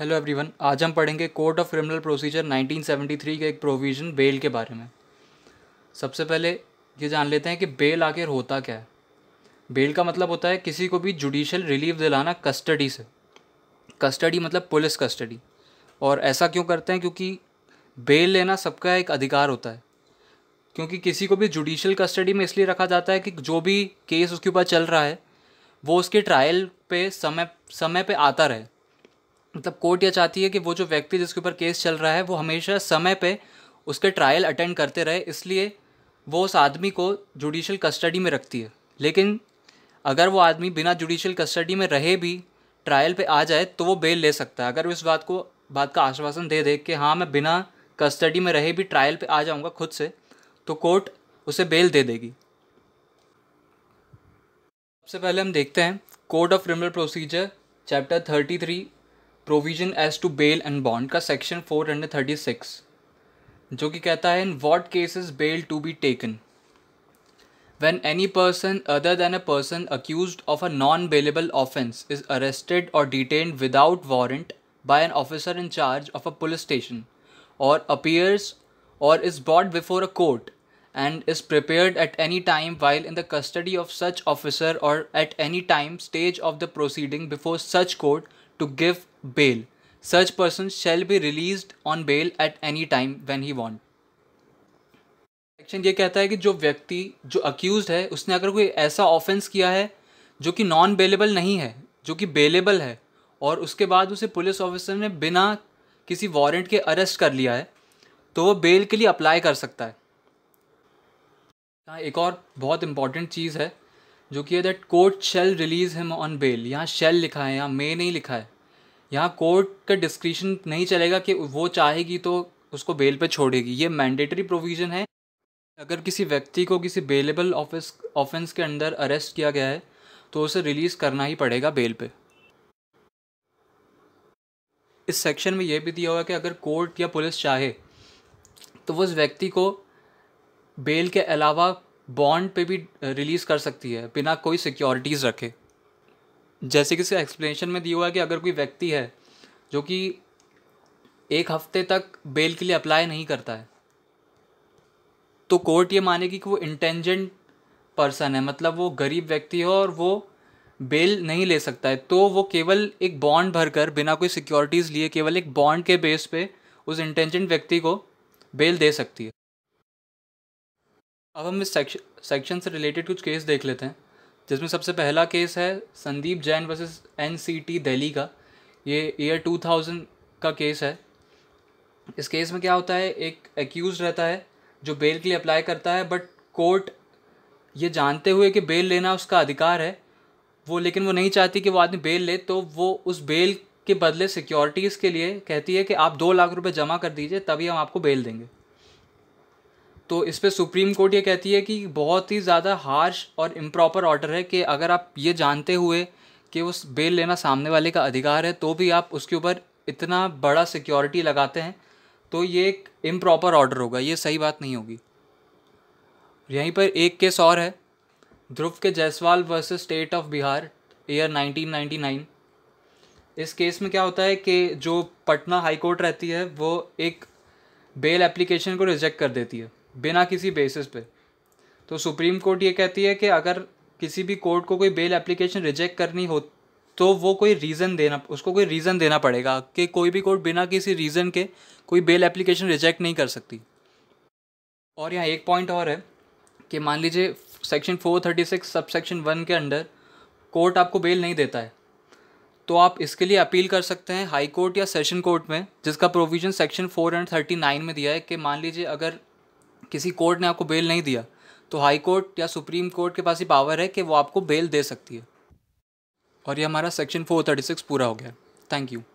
hello everyone आज हम पढ़ेंगे कोर्ट ऑफ क्रिमिनल प्रोसीजर 1973 के एक प्रोविज़न बेल के बारे में सबसे पहले ये जान लेते हैं कि बेल आखिर होता क्या है बेल का मतलब होता है किसी को भी जुडिशल रिलीफ दिलाना कस्टडी से कस्टडी मतलब पुलिस कस्टडी और ऐसा क्यों करते हैं क्योंकि बेल लेना सबका एक अधिकार होता है क्योंकि किसी को भी जुडिशल कस्टडी में इसलिए रखा जाता है कि जो भी केस उसके ऊपर चल रहा है वो उसके ट्रायल पे समय समय पे आता रहे मतलब कोर्ट यह चाहती है कि वो जो व्यक्ति जिसके ऊपर केस चल रहा है वो हमेशा समय पे उसके ट्रायल अटेंड करते रहे इसलिए वो उस आदमी को जुडिशल कस्टडी में रखती है लेकिन अगर वो आदमी बिना जुडिशल कस्टडी में रहे भी ट्रायल पे आ जाए तो वो बेल ले सकता है अगर वो इस बात को बात का आश्वासन दे दे कि हाँ मैं बिना कस्टडी में रहे भी ट्रायल पे आ जाऊँगा खुद से तो कोर्ट उसे बेल दे देगी सबसे पहले हम देखते हैं code of criminal procedure chapter thirty three provision as to bail and bond का section four hundred thirty six जो कि कहता है in what cases bail to be taken when any person other than a person accused of a non bailable offence is arrested or detain without warrant by an officer in charge of a police station or appears or is brought before a court and is prepared at any time while in the custody of such officer or at any time stage of the proceeding before such court to give bail Such person shall be released on bail at any time when he want section ये कहता है कि जो व्यक्ति जो accused है उसने अगर कोई ऐसा ऑफेंस किया है जो कि नॉन बेलेबल नहीं है जो कि बेलेबल है और उसके बाद उसे पुलिस ऑफिसर ने बिना किसी वारंट के अरेस्ट कर लिया है तो वो बेल के लिए अप्लाई कर सकता है हाँ एक और बहुत इम्पॉर्टेंट चीज़ है जो कि है that court shall release him on bail यहाँ शेल लिखा है यहाँ मे नहीं लिखा है यहाँ कोर्ट का डिस्क्रिप्शन नहीं चलेगा कि वो चाहेगी तो उसको बेल पे छोड़ेगी ये मैंडेटरी प्रोविज़न है अगर किसी व्यक्ति को किसी बेलेबल ऑफिस ऑफेंस के अंदर अरेस्ट किया गया है तो उसे रिलीज़ करना ही पड़ेगा बेल पे इस सेक्शन में यह भी दिया हुआ कि अगर कोर्ट या पुलिस चाहे तो वो उस व्यक्ति को बेल के अलावा बॉन्ड पे भी रिलीज़ कर सकती है बिना कोई सिक्योरिटीज़ रखे जैसे कि एक्सप्लेनेशन में दिया हुआ है कि अगर कोई व्यक्ति है जो कि एक हफ्ते तक बेल के लिए अप्लाई नहीं करता है तो कोर्ट ये मानेगी कि वो इंटेंजेंट पर्सन है मतलब वो गरीब व्यक्ति है और वो बेल नहीं ले सकता है तो वो केवल एक बॉन्ड भरकर बिना कोई सिक्योरिटीज़ लिए केवल एक बॉन्ड के बेस पे उस इंटेंजेंट व्यक्ति को बेल दे सकती है अब हम इस सेक्शन से रिलेटेड कुछ केस देख लेते हैं जिसमें सबसे पहला केस है संदीप जैन वर्सेस एनसीटी दिल्ली का ये ईयर 2000 का केस है इस केस में क्या होता है एक एक्यूज रहता है जो बेल के लिए अप्लाई करता है बट कोर्ट ये जानते हुए कि बेल लेना उसका अधिकार है वो लेकिन वो नहीं चाहती कि वो आदमी बेल ले तो वो उस बेल के बदले सिक्योरिटीज़ के लिए कहती है कि आप दो लाख रुपए जमा कर दीजिए तभी हम आपको बेल देंगे तो इस पर सुप्रीम कोर्ट ये कहती है कि बहुत ही ज़्यादा हार्श और इम्प्रॉपर ऑर्डर है कि अगर आप ये जानते हुए कि उस बेल लेना सामने वाले का अधिकार है तो भी आप उसके ऊपर इतना बड़ा सिक्योरिटी लगाते हैं तो ये एक इम्प्रॉपर ऑर्डर होगा ये सही बात नहीं होगी यहीं पर एक केस और है Dhruv K Jaiswal versus state of Bihar year 1999 इस केस में क्या होता है कि जो पटना हाई कोर्ट रहती है वो एक बेल एप्लीकेशन को रिजेक्ट कर देती है बिना किसी बेसिस पे तो सुप्रीम कोर्ट ये कहती है कि अगर किसी भी कोर्ट को कोई बेल एप्लीकेशन रिजेक्ट करनी हो तो वो कोई रीज़न देना उसको कोई रीज़न देना पड़ेगा कि कोई भी कोर्ट बिना किसी रीज़न के कोई बेल एप्लीकेशन रिजेक्ट नहीं कर सकती और यहाँ एक पॉइंट और है कि मान लीजिए section four six sub section one के अंडर कोर्ट आपको बेल नहीं देता है तो आप इसके लिए अपील कर सकते हैं हाई कोर्ट या सेशन कोर्ट में जिसका प्रोविज़न सेक्शन नाइन में दिया है कि मान लीजिए अगर किसी कोर्ट ने आपको बेल नहीं दिया तो हाई कोर्ट या सुप्रीम कोर्ट के पास ही पावर है कि वो आपको बेल दे सकती है और ये हमारा सेक्शन फोर थर्टी सिक्स पूरा हो गया थैंक यू